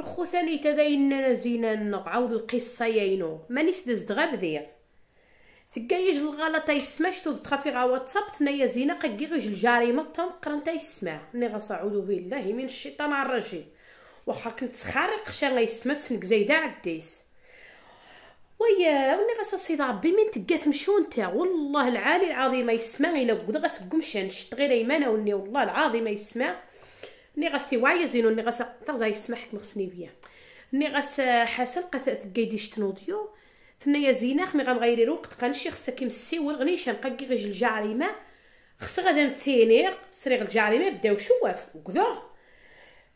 الخوثاني تدايننا زينان عاود القصة ياينو مانيش دزت غا بدير ثقايج الغلط يسمعش تو تخافي غا واتساب تنايا زينة قاكيغيج الجريمة تنقر نتا يسمع ني غاس اعوذ بالله من الشيطان الرجيم وخا كنت خارق شا غيسمع تسنك زايدة عديس ويا وني غاسا سيدي ربي من تقات مشون تا والله العالي العظيم يسمع الا كدا غاس قمشان شت غير ايمانه وني والله العظيم يسمع ني غاستيوايا زينو ني غاس تغزاي سمحت مغسني بيا ني غاس آه، حسن قا ثقيدي شتنوديو ثنايا زيناخ مي غنغيري الوقت قنشي خصا كيمسي والغنيشة نقاكي غير الجعريمة خص غادا نتينيغ سريغ الجعريمة بداو شواف وكذا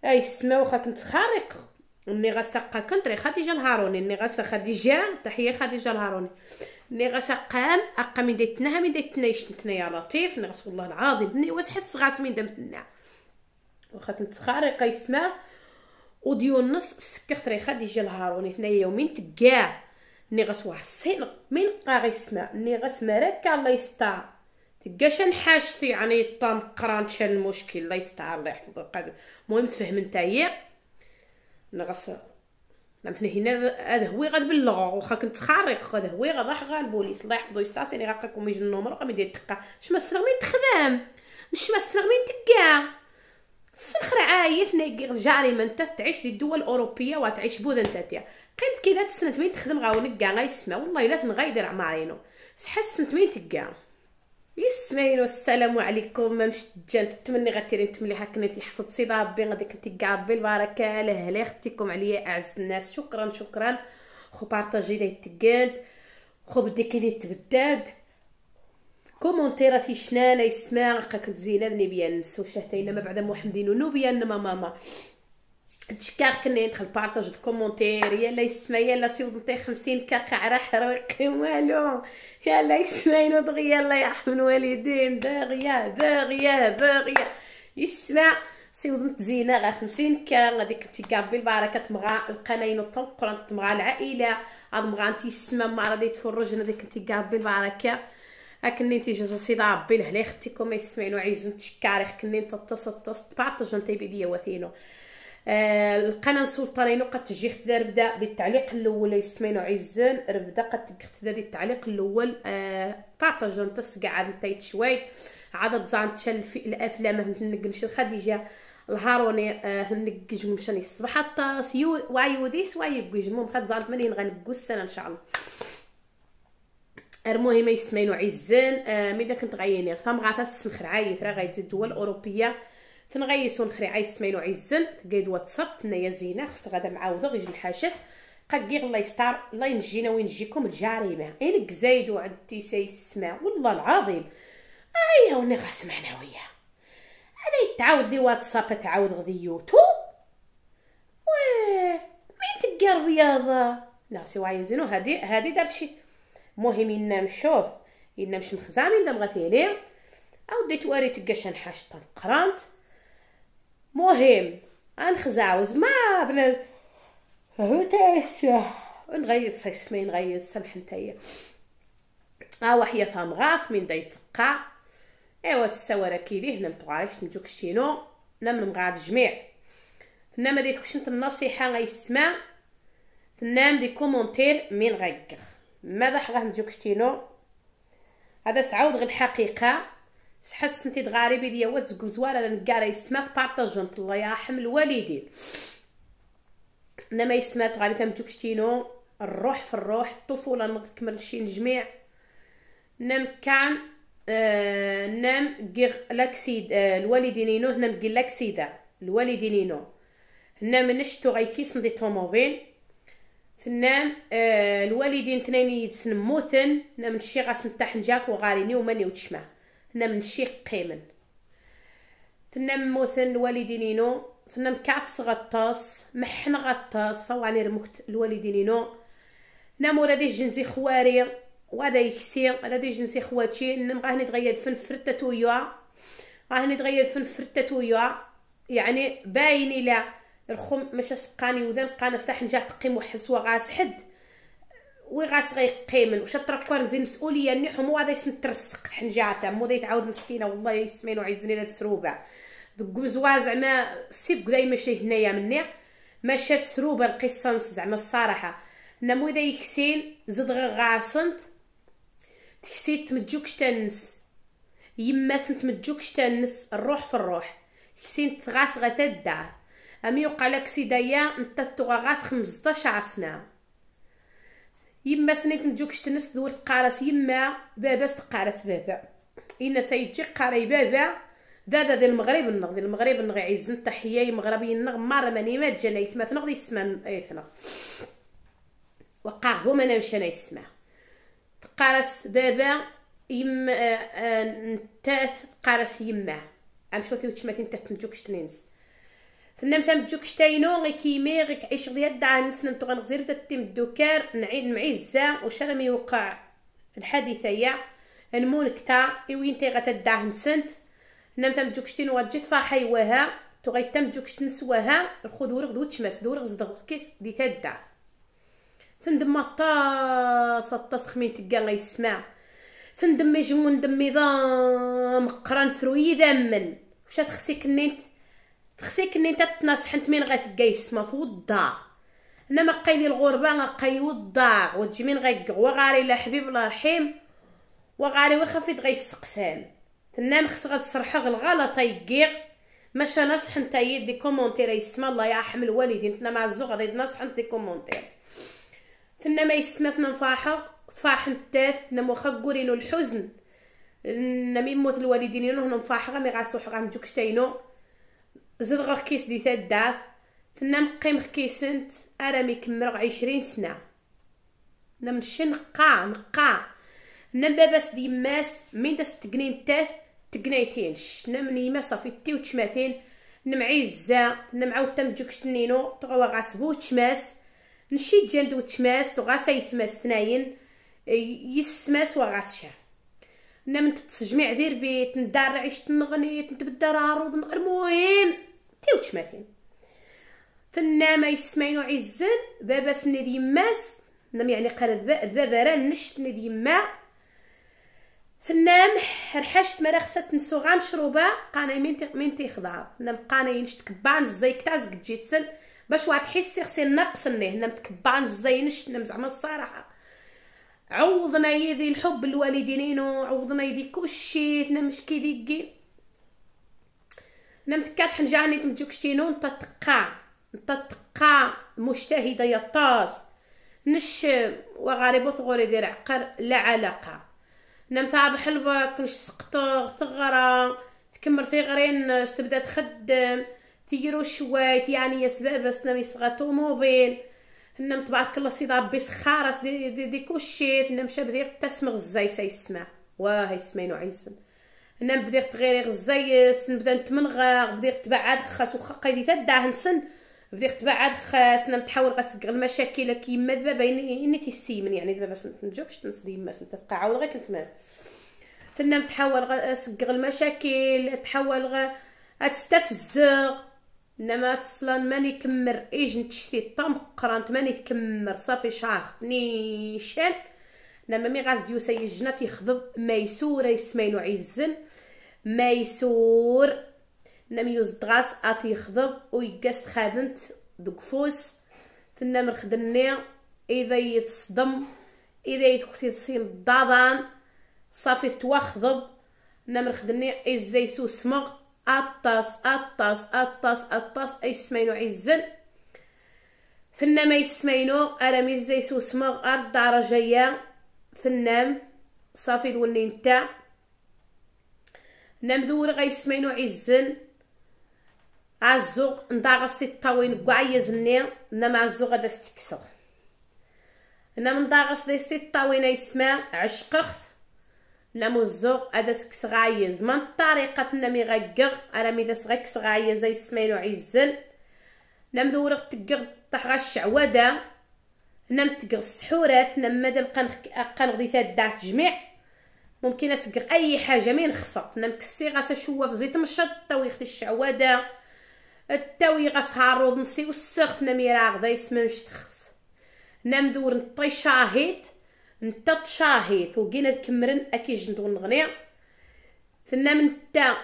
اي السما واخا كنت خارق ني غاس تقا كنطري خديجة الهاروني ني غاس خديجة تحية خديجة الهاروني ني غاس قام اقا من ديتنا من ديتنا يشتنا يا لطيف ني غاس والله العظيم ني واس حس غاس من دمتنا واخا تنتخاري يسمع وديو النص السكر فريخه يجي الهاروني هنايا يومين تكاع ني غتوحصين مين يلقى غيسمع ني غسمع راك الله تكا شان حاجتي يعني طام قران شان المشكل الله يستر الله يحفظ القادم المهم فهم نتايا نغس نعم هنا هذا هو باللغه واخا كنت خارق هذا هو راح غا البوليس الله يحفظو يستر سيني غاقلكم يجي النومر غادي يدير الدقه شما السلغمين تخدم شما السلغمين تكاع سخر عايف نيغير جاري من تعيش للدول الاوروبيه وتعيش بوذا تاتيا قلت كي لا تسنت مين تخدم غاو نكا غيسما والله الا تنغايدر عمارينو سحسنت مين تقا يسمينو السلام عليكم ما مشتجان نتمنى غتيرين تمليحه كنت يحفظ سيدي ربي غادي كنت ربي البركه لهلا ختيكم عليا اعز الناس شكرا شكرا خو بارطاجي لي تقاد خو بدي كي تبداد كومونتيرا في شنانا يسمع قاك زينب نبيان نسو شهتين ما بعد محمدين ونوبيان ما ماما تشكار كني ندخل بارطاج الكومونتير يلا يسمع يلا سي ودنتي خمسين كاكا على حرق والو يلا يسمع ينضغي يلا يرحم الوالدين باغية باغية باغية يسمع سي ودنت زينة غا خمسين كا غادي كنتي كابي البركة تمغا القناين الطلق القران العائلة عاد مغا انتي السما ما راضي تفرجنا ديك كنتي كابي البركة اكني جزا سيدا عبي لهلي اختيكم يسمعينو عايزين تشكاري خكني تتص تتص بارطاج نطيبي ليا وثينو آه القناه السلطانين قد تجي خدا ربدا دي التعليق الاول يسمعينو عايزين ربدا قد خدا دي التعليق الاول آه بارطاج نتص كاع نطيت شوي عدد زان في الافلام هنقنش الخديجه الهاروني آه جمشاني مشاني الصباح الطاس يو وايوديس وايقج المهم خد زان 80 غنقوس السنه ان شاء الله المهم يسمينو عزان آه داك كنت غير ثم غاثا تسنخر عايت راه غايت الدول الاوروبيه تنغيسو نخري عايت سمينو عزان تقيد واتساب تنيا زينه خص غادا معاوده غيجي الحاشف قاكيغ الله يستار الله ينجينا وينجيكم الجريمه اين زايدو عندي السماء والله العظيم ايا وني غاس معنويه انا يتعاود لي واتساب تعاود غدي يوتو وين تلقى الرياضه لا سي وايزينو هادي هادي دارت شي المهم ان مشوف ان مش مخزامي إنا بغات او ديت واري تقاش نحاش تنقرانت مهم أنخزاوز ما بنا هوتاسيا ونغيض سمي نغيض سمح نتايا ها آه، وحيا فهم غاف من دايت قا ايوا السوارة كيلي هنا متغاريش نجوك شينو هنا من مغاد جميع هنا ما ديتكش نت النصيحة غيسمع هنا دي كومونتير من غيكخ ماذا حضرت نجيو شتينو هذا سعاود غير الحقيقه تحس انت تغاربي ديا وتزقم زوار انا كاع يسمات بارطاجنت الله يرحم الوالدين انما يسمات غالي تمتو شتينو الروح في الروح الطفوله نكمل شي جميع نم كان آه نم غير لاكسيد آه الوالدين ينو نم غير لاكسيدا الوالدين ينو هنا منشتو غيكيس ندي طوموبيل تنام آه الوالدين تنين يتسنموثن نا من الشي غاس نتاح حنجاك وغاريني وماني وتشمع نا من الشي قيمن تنام موثن الوالدين ينو تنام كعفس غطاس محن غطاس صواني رمكت الوالدين ينو نام ولا دي جنزي خواري وهذا يكسي هذا دي جنسي خواتي نم غاهني تغيد فن فرتة تويا غاهني تغيد فن فرتة تويا يعني باين لا الخم مش سقاني وذن قانا صح نجا قيم وحس وغاس حد وي غاس غيقيمن واش مسؤولية مزيان المسؤوليه هذا هو ترسق يترسق حنجاثه مو ذي تعود مسكينه والله يسمينو عايزني لهاد دقو دوك مزوا زعما سيب مشي ماشي هنايا مني مشى تسروبة القصه زعما الصراحه نمو اذا يكسين زد غاسنت تكسيت تمجوكش تنس يما سنت مجوكش تنس الروح في الروح كسين تغاس الدار أمي يقالك سيدايا أنت تغا غاس خمسطاش عاصنة يما سنيت نجوكش تنس دور تقارس يما بابا ستقارس بابا إنا سيدتي قاري بابا دادا ديال المغرب النغ دي المغرب النغ عيزن تحية مغربي النغ مرة ماني ما جانا يثما ثنغ دي سمان يثنغ وقاعهم أنا مشانا يسمع تقارس بابا يما آه نتاث قارس يما عم شوتي وتشماتي نتاث مجوكش تنينس فنا مثلا تجوك شتاينو غي كيمي غي كعيش غي الدعا نسنن تغن غزير بدا تيم الدوكار نعيد معزة وشغل ميوقع الحادثة يا نمون كتا إوين تي غتدعا نسنت نا مثلا تجوك شتينو غتجي تفاحي وها تغي تم تجوك وها الخو دور دو تشمس دور غزدغ كيس دي تدعا فندم طاس طاس خمين تكا غيسمع فندم يجمو ندمي ضام قران فروي من وش تخسي خصك ني تتنصح انت من غتلقاي السما في الدار انا ما قايلي الغربه غنقاي الدار وتجي من غيقوا غاري لا حبيب الله رحيم وغاري واخا فيت غيسقسان تنام خص غتسرحو غلغلطه يقيق ماشي نصح انت دي كومونتير يسمى الله يرحم الوالدين تنا مع الزوغ غادي نصح انت دي كومونتير تنا ما يسمى فنا نفاحو فاح التاف تنا واخا كورينو الحزن نمي موت الوالدين ينو هنا مفاحغه مي غاسوح غنجوك شتاينو زدغ كيس دي تدعف ثنا مقيم خكيسنت ارامي كمرغ عشرين سنه نم نشي نقا نقا نم باباس ماس مين داس تقنين تاف شنا من يما صافي تي وتشماثين نم عزة نم عاود تم جوكش تنينو تغوا غاسبو تشماس نشي جند وتشماس تغاسا يثماس تناين يسماس وغاسشا من تتجميع دير بيت ندار عيشت نغنيت نتبدر عروض المهم زوج مثلا ما يسمعينو عزن بابا دي ماس نم يعني قال ذبابا ران نشت ندي ما فنام رحشت نسو نسوغا مشروبة قانا من من تيخضع نم قانا ينشت كبان زي كتاز كتجي تسل باش واحد حسي خصي نقص نيه نم تكبان زي نشت نم زعما الصراحة عوضنا يدي الحب الوالدين عوضنا يدي كلشي تنا مشكي ديكين ممكات حنجاني شتينو نتا تقا نتا تقا مجتهدة يطاس نش وغريبو ثغوري دير عقر لا علاقة نم ثعب حلبك نش سقطغ ثغرة تكمر ثغرين تبدا تخدم تيرو شويت يعني يسبب بس نم يصغى طوموبيل نم تبارك الله سي ربي سخارة دي, دي, دي كوشيت نم شاب تسمغ الزاي سيسمع واه يسمينو نوع انا نبدا تغيري غزايس نبدا نتمنغر بديت تبعد خاص واخا قيدي تداه نسن بديت تبعد خاص انا نتحاول غنسقر المشاكل كيما دابا يعني اني كيسيمن يعني دابا باش نتنجبش تنس يما سنت تقاعد غير كنت مال فنا نتحاول غنسقر المشاكل تحاول غ تستفزغ انما اصلا ماني كمر ايجنت شتي طام قرانت ماني تكمر صافي شاختني شان لما مي غازديو سيجنا تيخضب ميسور يسمينو عزن ميسور نمي يزدغاس اتيخضب ويقاس خادنت فوس ثنا من اذا يتصدم اذا يتخسي تصين الضضان صافي تواخضب نمر خدني ازايسو سمغ اطاس اطاس اطاس اطاس اي سمينو عزن ثنا ما يسمينو ارامي زيسو سمغ ار درجه تنام صافي دوني نتاع نام دوري غيسمينو عزن عزوغ نداغستي طاوين كاع يزني نام عزوغ غادا ستكسر نام نداغس ستي طاوين يسمع عشقخ نام الزوق هذا سكس غايز من الطريقه نامي غكغ انا مي داس غكس غايز يسمينو عزن نام دوري تكغ طاح غا الشعوده هنا متقر السحورات هنا مادام قنغدي تادعت جميع ممكن اسقر اي حاجه مين خصها هنا مكسي غتشوف زيت مشط تاوي اختي الشعواده التاوي الروض نسي والسخ هنا ميرا غدا يسمى تخص هنا مدور نطي شاهيت نتا تشاهيت وكينا تكمرن اكي ندور نغني ثنا من تا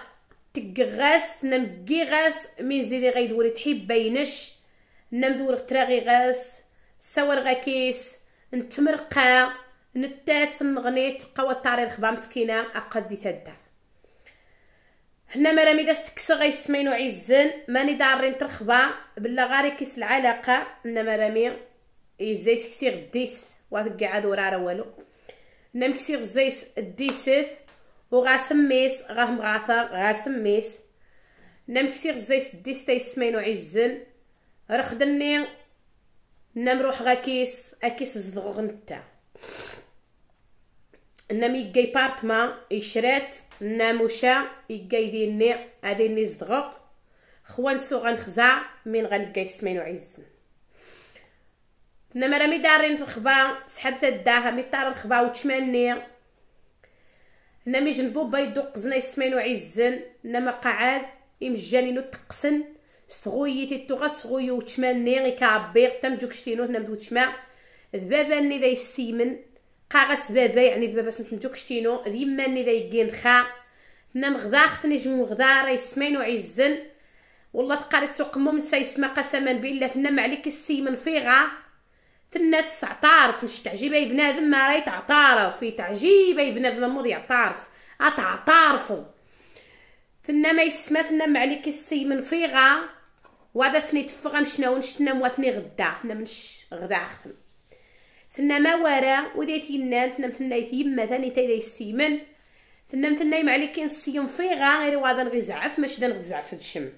تكغاس ثنا مكي غاس من زيدي غيدوري تحيب باينش ثنا مدور تراغي غاس سور غكيس نتمرقا نتاس نغنيت قوى التاريخ الخبا مسكينه اقدي تدار هنا مرامي داس تكسر السمين وعزن ماني دارين ترخبا بلا غاري كيس العلاقه هنا مرامي يزيس كسير ديس وهكا عاد ورا والو هنا الديسف زيس ديسف وغاسميس غاه مغاثر غاسميس هنا مكسير الديس ديس السمين وعزن رخدني نمروح روح غاكيس اكيس زدغغ نتاع نم جاي بارت ما يشرات نم وشا يجي ديني اديني زدغغ خوان سو غنخزع من غنلقاي سمين وعز نما رامي دارين الخبا سحبت الداها مي طار الخبا وتشماني نامي جنبو بيدو قزنا يسمين وعزن نما قعاد يمجانين وتقسن سغويتي التوغات سغويو تشماني غي كعبير تم جوك شتينو هنا مدو تشما ذبابا ني ذا السيمن قاغس بابا يعني ذبابا سنتم جوك شتينو ذيما ني ذا يكين خا هنا مغدا خثني جم غدا راي سمينو عزن والله تقالت سوق مم تسيسما قسما بالله ثنا عليك السيمن فيغا تسع تسعتعرف نش تعجيبه بنادم ما راي تعطارف في تعجيبه بنادم ضيع يعترف اتعطارفو ثنا ما يسما ثنا عليك السيمن فيغا وهذا سني تفغ مشناو نشتنا مواثني غدا حنا منش غدا خدم ثنا ما ورا وديت ينان ثنا مثنا يما ثاني تا السيمن ثنا مثنا ما عليك كاين السيم غا غير وهذا نغي زعف ماش دا نغي زعف الشم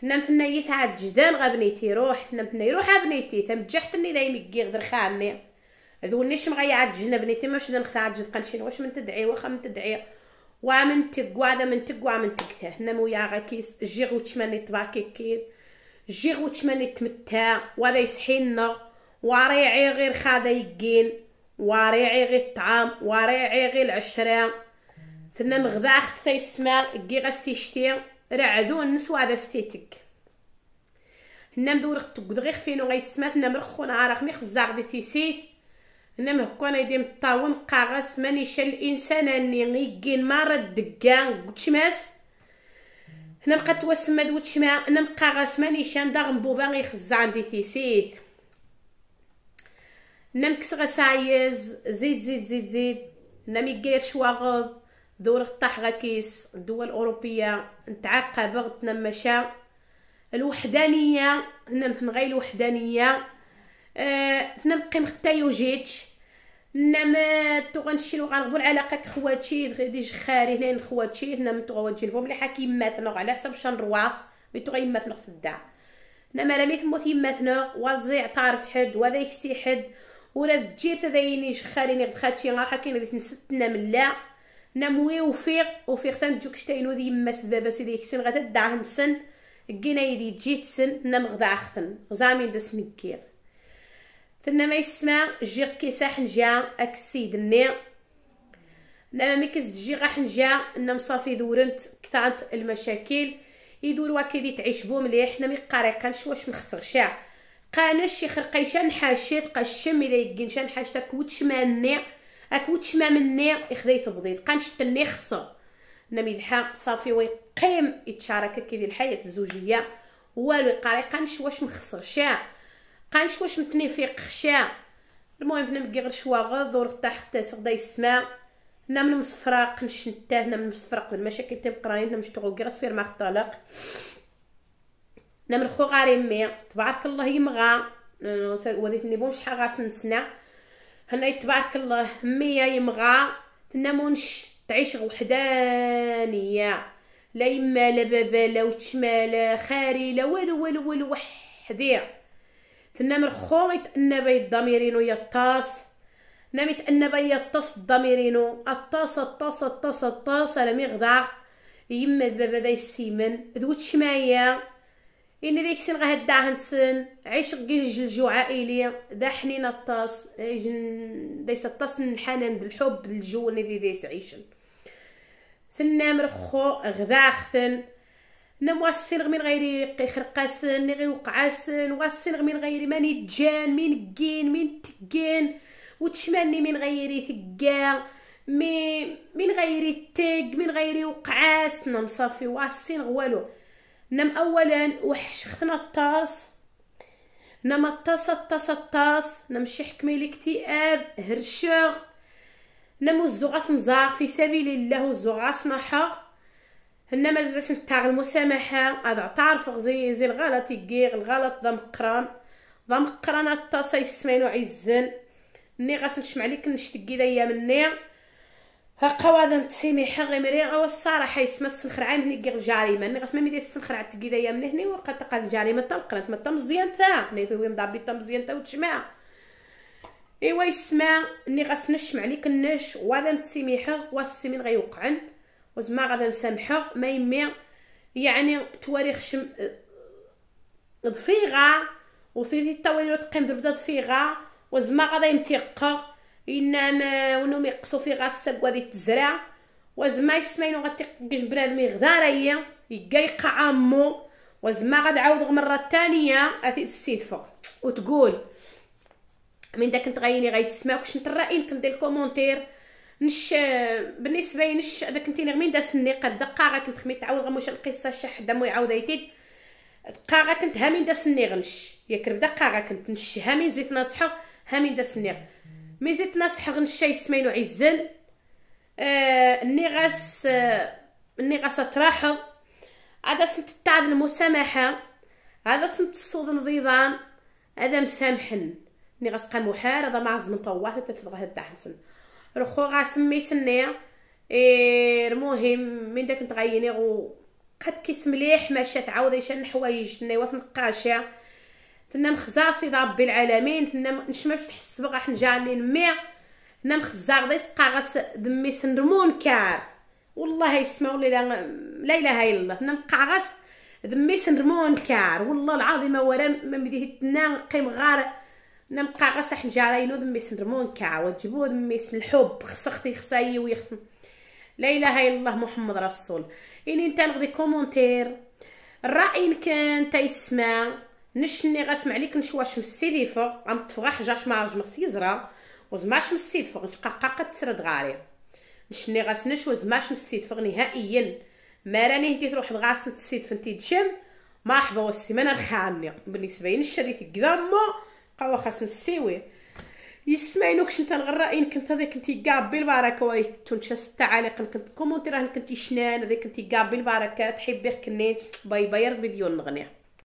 ثنا مثنا يتعاد جدان بنيتي روح ثنا مثنا يروح بنيتي ثم جحتني ذا مكي غدر خاني ذوني شم غيعاد جنا بنيتي ماش دا نخسعد قنشين واش من تدعي واخا من تدعي من تقوى من ومنتق نمو يا غاكيس جيغو تشماني تباكي كير جيغو تشماني تمتا وهذا يسحينا وريعي غير خاذا يقين وريعي غير الطعام وريعي غير العشرة ثنا مغذاخ اخت ثيسما كي شتي رعدو النس ذا ستيتك هنا مدور غتقد غير خفينو السماء ثنا مرخو نهار خمي خزاغ دي تيسيت انما هكا انا يدي مطاون قاغس ماني شال الانسان اني يقين مرة دكا وتشماس هنا بقى توسم هاد وتشما انا مقاغس ماني شان دا غنبوبا غيخزع عندي تيسيت هنا مكسغ سايز زيد زيد زيد زيد هنا ميكاير شواغض دور طاح غاكيس الدول الاوروبيه نتعاقب غتنا مشا الوحدانيه هنا مفن غير الوحدانيه ثنا وجيتش حتى يوجيتش نشتي لوغا وغنغبو العلاقه خواتي غادي خاري هنا نخواتي هنا من تغواتي لهم اللي حكي ماتنا على حسب شان رواف مي تغي ماتنا في الدار نما لا ميث موثي ماتنا وزيع طارف حد ولا يكسي حد ولا تجي تذيني جخاري ني غدخاتي غا حكي غادي نستنا من لا نموي وفيق وفيق تنجوك شتاينو ذي ماس دابا سيدي يكسن غدا دعهن سن كينا يدي تجي تسن نم غدا عخن غزامين دسنكيغ تنا ما يسمع جيغ كيسا نجا اك السيد ني ما ملي كتجي غا حنجا انا مصافي دورنت كثرت المشاكل يدور واكيدي تعيش بو مليح حنا مي قريقانش واش نخسر شاع قانش شي خرقيشا نحاشي الشم الا يقينش نحاشتك وتشماني من وتشمامني يخدي تبضيض قانش تني خسر نمي ذحا صافي ويقيم يتشارك كي الحياة الزوجية والو قريقانش واش نخسر شاع قانشوا شمتني في قخشا المهم هنا مكي غير شواغض ورتاح حتى سغدا يسمع هنا من مصفراق نشنتا هنا من مصفراق المصفراق المشاكل تبقراين طيب هنا مشتغو كي غصفير مع الطلاق هنا من خو غاري مي تبارك الله يمغا وذيتني بون شحال غاس نسنا هنا تبارك الله مي يمغا تنامونش تعيش وحدانيه لا يما لا بابا لا وتشما لا خاري لا والو والو والو وحدي خو خوليت النبي الضميرينو يطاس نامت النبي الطاس الضميرينو الطاس الطاس الطاس الطاس على يغضع يما دبابا داي السيمن دوت شمايا إن ذيك سن غهدا هنسن عيشق الجو عائلي دا حنين الطاس دايس الطاس الحنان بالحب الجو اللي ديس عيشن ثنامر خو غذاخثن نمو السلغ من غير قيخرقاسن غير وقعاسن والسلغ من غير ماني تجان مين كين مين تكين وتشماني من غيري ثقا مي من غيري تيق من غيري وقعاس نم صافي واسين والو نم اولا وحش خنا الطاس نم الطاس الطاس الطاس نم شي حكمي الاكتئاب هرشغ نم الزغاث نزار في سبيل الله الزغاث نحق هنا مازال نتاع المسامحه هذا تعرف غزيزي الغلط يقير الغلط ضم قران ضم قران حتى سيسمينو عزن ني غاس نشمع ليك نشتكي دايا مني ها قواذا تسيميحه غي مري او الصراحه يسمى السنخر عام ني قير جاريمه ني غاس ما السنخر عاد تقي دايا من هنا وقت تقال الجاريمه تا ما تا مزيان تا ني توي مضبي تا مزيان تا وتشمع ايوا يسمع ني غاس نشمع ليك النش وهذا حق والسمين غيوقعن وزما غادا نسامحو ما يمي يعني تواريخ شم ضفيغه آه، وصيتي التوالي تقيم دربدا ضفيغه وزما غادا يمتيقر انما ونوم يقصو في غا الساق هذه الزرع وزما يسمعينو غتيقيش بنادم غدا راهي يكا يقع عمو وزما عاود مرة تانية السيد تستيدفو وتقول من داك نتغيني غيسمعك شنت الراي كندير الكومونتير نش بالنسبه لي نش هذاك كنتي نغمين داس النقاد دقه راه كنت خميت تعاود غموش القصه شي حدا مو يعاود دقه راه كنت هامين داس النغنش ياك بدا دقه راه كنت نش هامين زيت نصحه هامين داس النغ مي زيت نصحه غنشاي سمينو عزل آه النغاس آه النغاس تراحو هذا سنت تاع المسامحه هذا سنت الصود نظيضان هذا مسامحن نغاس قامو حار هذا معز من طوات تتفضل هاد حسن رخو الخوغا سميتني إيه المهم من داك نتغيني غو قد كيس مليح ما شات عاود يشان الحوايج نيوا تنقاشا تنا مخزاصي ربي العالمين تنا نشماش تحس بغا حنجاني نمي تنا مخزار دي سقاغس دمي سنرمون كار والله يسمع ولا لا لا اله الا الله تنا مقاغس دمي سنرمون كار والله العظيم ولا ما تنا نقيم غار نبقى غا صح الجراينو ذمي سن المنكع وتجيبو دمي سن الحب خسختي خساي ويخدم لا اله الا الله محمد رسول اني نتا نغدي كومونتير الراي كان تيسمع نشني غسمع عليك نشوا شم السيدي فوق عم تفرح جاش ما رجم خسي زرا وزما شم السيد فوق نتقاقا قد تسرد غاري نشني غاس نشوا زما شم السيد فوق نهائيا ما راني هدي تروح غاس نتسيد فنتي تشم مرحبا وسي ما نرخاني بالنسبه لي الشريف كذا ما قوا خاص نسيوي يسمعني نتا نغرائين كنت هذا كنتي قابي البركه واي ستة عالق كنت كومونتي راه كنتي شنان هذا كنتي قابي البركه تحبي كنيت باي باي ربي ديون نغنيه